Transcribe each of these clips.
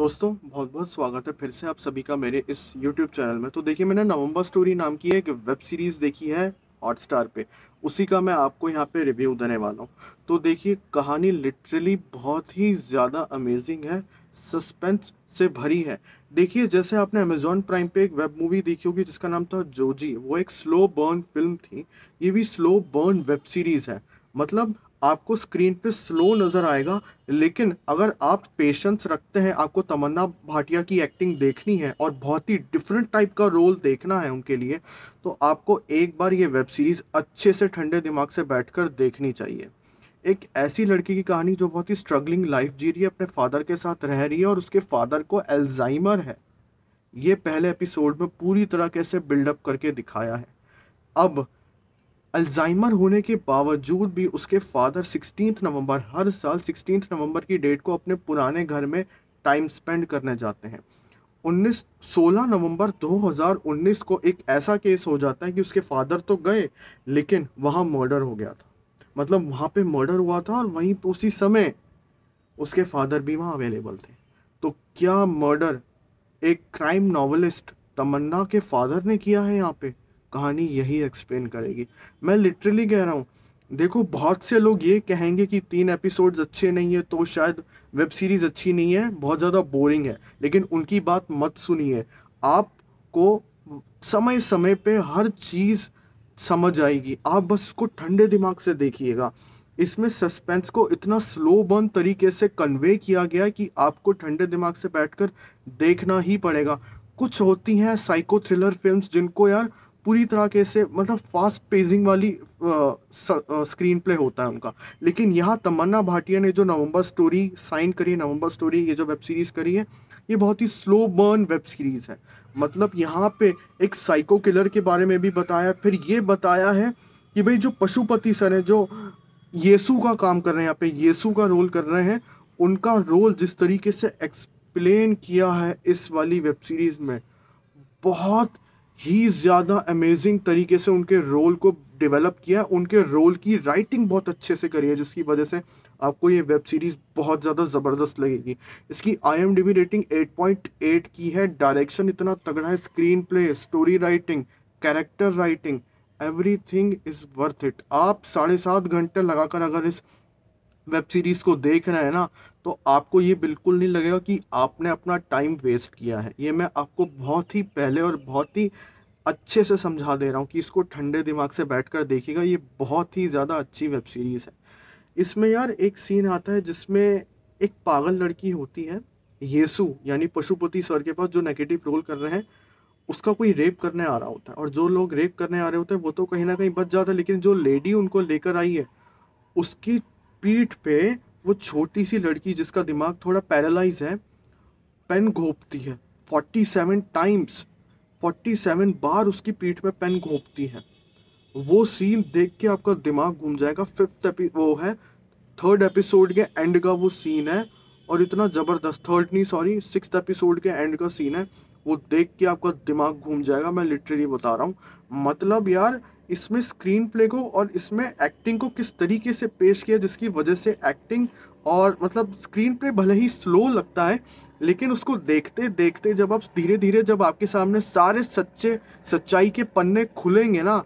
दोस्तों बहुत बहुत स्वागत है फिर से आप सभी का मेरे इस YouTube चैनल में तो देखिए मैंने नवंबर स्टोरी नाम की एक वेब सीरीज़ देखी है हॉटस्टार पे उसी का मैं आपको यहाँ पे रिव्यू देने वाला हूँ तो देखिए कहानी लिटरली बहुत ही ज़्यादा अमेजिंग है सस्पेंस से भरी है देखिए जैसे आपने अमेजोन प्राइम पे एक वेब मूवी देखी होगी जिसका नाम था जोजी वो एक स्लो बर्न फिल्म थी ये भी स्लो बर्न वेब सीरीज़ है मतलब आपको स्क्रीन पे स्लो नज़र आएगा लेकिन अगर आप पेशेंस रखते हैं आपको तमन्ना भाटिया की एक्टिंग देखनी है और बहुत ही डिफरेंट टाइप का रोल देखना है उनके लिए तो आपको एक बार ये वेब सीरीज़ अच्छे से ठंडे दिमाग से बैठकर देखनी चाहिए एक ऐसी लड़की की कहानी जो बहुत ही स्ट्रगलिंग लाइफ जी रही है अपने फादर के साथ रह रही है और उसके फादर को एल्जाइमर है ये पहले एपिसोड में पूरी तरह कैसे बिल्डअप करके दिखाया है अब अल्जाइमर होने के बावजूद भी उसके फादर सिक्सटीन नवंबर हर साल सिक्सटीन नवंबर की डेट को अपने पुराने घर में टाइम स्पेंड करने जाते हैं 19 16 नवंबर 2019 को एक ऐसा केस हो जाता है कि उसके फादर तो गए लेकिन वहाँ मर्डर हो गया था मतलब वहाँ पे मर्डर हुआ था और वहीं पर उसी समय उसके फादर भी वहाँ अवेलेबल थे तो क्या मर्डर एक क्राइम नॉवलिस्ट तमन्ना के फादर ने किया है यहाँ पे कहानी यही एक्सप्लेन करेगी मैं लिटरली कह रहा हूँ देखो बहुत से लोग ये कहेंगे कि तीन एपिसोड्स अच्छे नहीं है तो शायद वेब सीरीज़ अच्छी नहीं है बहुत ज़्यादा बोरिंग है लेकिन उनकी बात मत सुनिए आपको समय समय पे हर चीज़ समझ आएगी आप बस उसको ठंडे दिमाग से देखिएगा इसमें सस्पेंस को इतना स्लो बर्न तरीके से कन्वे किया गया कि आपको ठंडे दिमाग से बैठकर देखना ही पड़ेगा कुछ होती हैं साइको थ्रिलर फिल्म्स जिनको यार पूरी तरह के से मतलब फास्ट पेजिंग वाली स्क्रीन प्ले होता है उनका लेकिन यहाँ तमन्ना भाटिया ने जो नवंबर स्टोरी साइन करी है नवंबर स्टोरी ये जो वेब सीरीज़ करी है ये बहुत ही स्लो बर्न वेब सीरीज़ है मतलब यहाँ पे एक साइको किलर के बारे में भी बताया फिर ये बताया है कि भाई जो पशुपति सर हैं जो येसु का काम कर रहे हैं यहाँ पे येसु का रोल कर रहे हैं उनका रोल जिस तरीके से एक्सप्लेन किया है इस वाली वेब सीरीज़ में बहुत ही ज़्यादा अमेजिंग तरीके से उनके रोल को डेवलप किया उनके रोल की राइटिंग बहुत अच्छे से करी है जिसकी वजह से आपको ये वेब सीरीज़ बहुत ज़्यादा ज़बरदस्त लगेगी इसकी आई रेटिंग 8.8 की है डायरेक्शन इतना तगड़ा है screenplay story writing character writing everything is worth it आप साढ़े सात घंटे लगाकर अगर इस वेब सीरीज़ को देख रहे हैं ना तो आपको ये बिल्कुल नहीं लगेगा कि आपने अपना टाइम वेस्ट किया है ये मैं आपको बहुत ही पहले और बहुत ही अच्छे से समझा दे रहा हूँ कि इसको ठंडे दिमाग से बैठ कर देखिएगा ये बहुत ही ज़्यादा अच्छी वेब सीरीज़ है इसमें यार एक सीन आता है जिसमें एक पागल लड़की होती है येसु यानी पशुपति सर के पास जो नेगेटिव रोल कर रहे हैं उसका कोई रेप करने आ रहा होता है और जो लोग रेप करने आ रहे होते हैं वो तो कहीं ना कहीं बच जाता है लेकिन जो लेडी उनको लेकर आई है उसकी पीठ पे वो छोटी सी लड़की जिसका दिमाग थोड़ा पैरालाइज है पेन घोपती है forty seven times forty seven बार उसकी पीठ पे पेन घोपती है वो सीन देख के आपका दिमाग घूम जाएगा फिफ्थ एपि वो है थर्ड एपिसोड के एंड का वो सीन है और इतना ज़बरदस्त थर्ड नहीं सॉरी सिक्स एपिसोड के एंड का सीन है वो देख के आपका दिमाग घूम जाएगा मैं लिटरेली बता रहा हूँ मतलब यार इसमें स्क्रीन प्ले को और इसमें एक्टिंग को किस तरीके से पेश किया जिसकी वजह से एक्टिंग और मतलब स्क्रीन प्ले भले ही स्लो लगता है लेकिन उसको देखते देखते जब आप धीरे धीरे जब आपके सामने सारे सच्चे सच्चाई के पन्ने खुलेंगे ना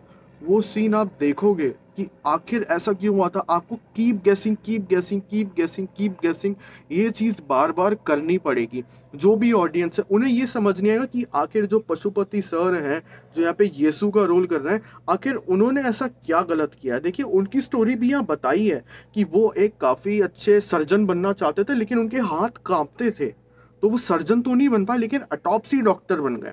वो सीन आप देखोगे कि आखिर ऐसा क्यों हुआ था आपको keep guessing keep guessing keep guessing keep guessing ये चीज़ बार बार करनी पड़ेगी जो भी ऑडियंस है उन्हें ये समझ नहीं आएगा कि आखिर जो पशुपति सर हैं जो यहाँ पे येसु का रोल कर रहे हैं आखिर उन्होंने ऐसा क्या गलत किया है देखिए उनकी स्टोरी भी यहाँ बताई है कि वो एक काफ़ी अच्छे सर्जन बनना चाहते थे लेकिन उनके हाथ कांपते थे तो वो सर्जन तो नहीं बन पाए लेकिन अटॉपसी डॉक्टर बन गए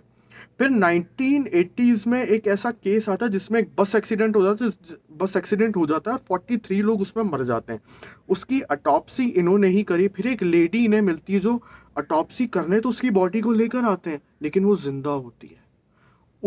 फिर 1980s में एक ऐसा केस आता है जिसमें एक बस एक्सीडेंट हो जाता है बस एक्सीडेंट हो जाता है और फोर्टी थ्री लोग उसमें मर जाते हैं उसकी अटॉपसी इन्होंने ही करी फिर एक लेडी इन्हें मिलती है जो अटॉपसी करने तो उसकी बॉडी को लेकर आते हैं लेकिन वो जिंदा होती है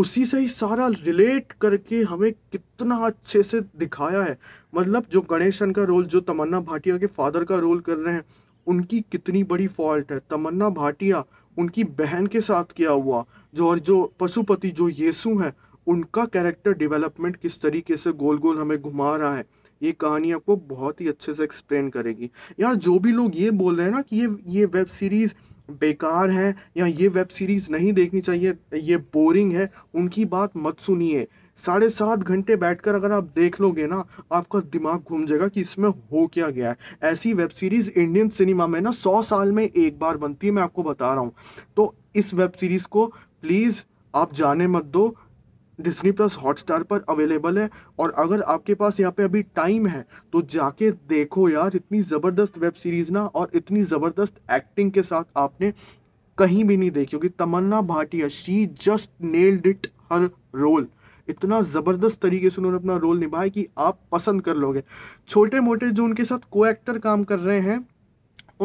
उसी से ही सारा रिलेट करके हमें कितना अच्छे से दिखाया है मतलब जो गणेशन का रोल जो तमन्ना भाटिया के फादर का रोल कर रहे हैं उनकी कितनी बड़ी फॉल्ट है तमन्ना भाटिया उनकी बहन के साथ क्या हुआ जो और जो पशुपति जो येसु हैं उनका कैरेक्टर डेवलपमेंट किस तरीके से गोल गोल हमें घुमा रहा है ये कहानी आपको बहुत ही अच्छे से एक्सप्लेन करेगी यार जो भी लोग ये बोल रहे हैं ना कि ये ये वेब सीरीज़ बेकार है या ये वेब सीरीज़ नहीं देखनी चाहिए ये बोरिंग है उनकी बात मत सुनिए साढ़े सात घंटे बैठकर अगर आप देख लोगे ना आपका दिमाग घूम जाएगा कि इसमें हो क्या गया है ऐसी वेब सीरीज़ इंडियन सिनेमा में ना सौ साल में एक बार बनती है मैं आपको बता रहा हूँ तो इस वेब सीरीज़ को प्लीज़ आप जाने मत दो डिजनी प्लस हॉटस्टार पर अवेलेबल है और अगर आपके पास यहाँ पे अभी टाइम है तो जाके देखो यार इतनी ज़बरदस्त वेब सीरीज़ ना और इतनी ज़बरदस्त एक्टिंग के साथ आपने कहीं भी नहीं देखी क्योंकि Tamannaah Bhatia she just nailed it हर रोल इतना ज़बरदस्त तरीके से उन्होंने अपना रोल निभाया कि आप पसंद कर लोगे छोटे मोटे जो उनके साथ को एक्टर काम कर रहे हैं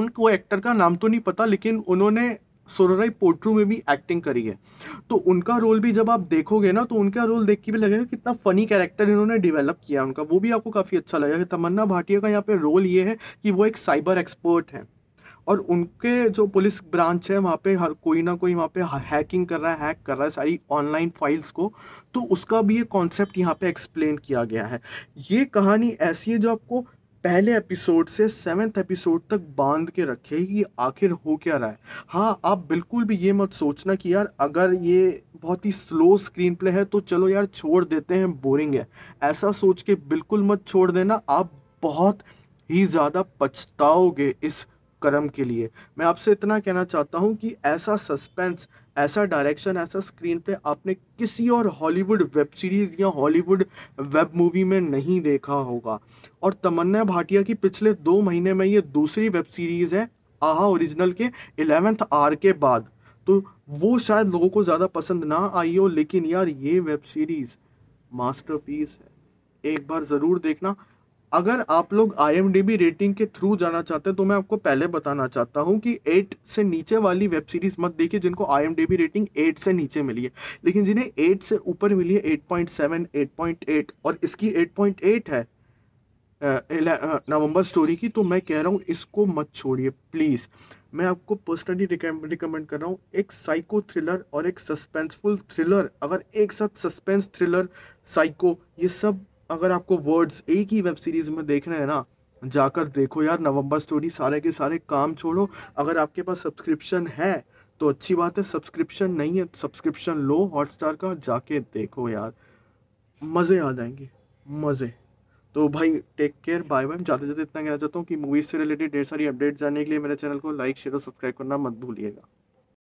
उन एक्टर का नाम तो नहीं पता लेकिन उन्होंने सोरराई पोट्रू में भी एक्टिंग करी है तो उनका रोल भी जब आप देखोगे ना तो उनका रोल देख के भी लगेगा कितना फ़नी कैरेक्टर इन्होंने डेवलप किया उनका वो भी आपको काफ़ी अच्छा लगेगा तमन्ना भाटिया का यहाँ पे रोल ये है कि वो एक साइबर एक्सपर्ट हैं और उनके जो पुलिस ब्रांच है वहाँ पे हर कोई ना कोई वहाँ पे हैकिंग कर रहा है हैक कर रहा है सारी ऑनलाइन फाइल्स को तो उसका भी ये कॉन्सेप्ट यहाँ पे एक्सप्लेन किया गया है ये कहानी ऐसी है जो आपको पहले एपिसोड से सेवेंथ एपिसोड तक बांध के रखे कि आखिर हो क्या रहा है हाँ आप बिल्कुल भी ये मत सोचना कि यार अगर ये बहुत ही स्लो स्क्रीन प्ले है तो चलो यार छोड़ देते हैं बोरिंग है ऐसा सोच के बिल्कुल मत छोड़ देना आप बहुत ही ज़्यादा पछताओगे इस कर्म के लिए मैं आपसे इतना कहना चाहता हूँ कि ऐसा सस्पेंस ऐसा डायरेक्शन ऐसा स्क्रीन पे आपने किसी और हॉलीवुड वेब सीरीज़ या हॉलीवुड वेब मूवी में नहीं देखा होगा और तमन्ना भाटिया की पिछले दो महीने में ये दूसरी वेब सीरीज़ है आहा ओरिजिनल के एलेवेंथ आर के बाद तो वो शायद लोगों को ज़्यादा पसंद ना आई हो लेकिन यार ये वेब सीरीज़ मास्टरपीस है एक बार ज़रूर देखना अगर आप लोग आई रेटिंग के थ्रू जाना चाहते हैं तो मैं आपको पहले बताना चाहता हूँ कि एट से नीचे वाली वेब सीरीज़ मत देखिए जिनको आई रेटिंग एट से नीचे मिली है लेकिन जिन्हें एट से ऊपर मिली है eight point seven eight point eight और इसकी एट पॉइंट एट है नवंबर स्टोरी की तो मैं कह रहा हूँ इसको मत छोड़िए प्लीज़ मैं आपको पर्सनली रिकमेंड कर रहा हूँ एक साइको थ्रिलर और एक सस्पेंसफुल थ्रिलर अगर एक साथ सस्पेंस थ्रिलर साइको ये सब अगर आपको वर्ड्स एक ही वेब सीरीज़ में देखने हैं ना जाकर देखो यार नवंबर स्टोरी सारे के सारे काम छोड़ो अगर आपके पास सब्सक्रिप्शन है तो अच्छी बात है सब्सक्रिप्शन नहीं है सब्सक्रिप्शन लो हॉटस्टार का जाके देखो यार मज़े आ जाएंगे मज़े तो भाई टेक केयर बाय बाय जाते जाते इतना कहना चाहता हूँ कि मूवीज़ से रिलेटेड ढेर सारी अपडेट्स जानने के लिए मेरे चैनल को लाइक शेयर और सब्सक्राइब करना मत भूलिएगा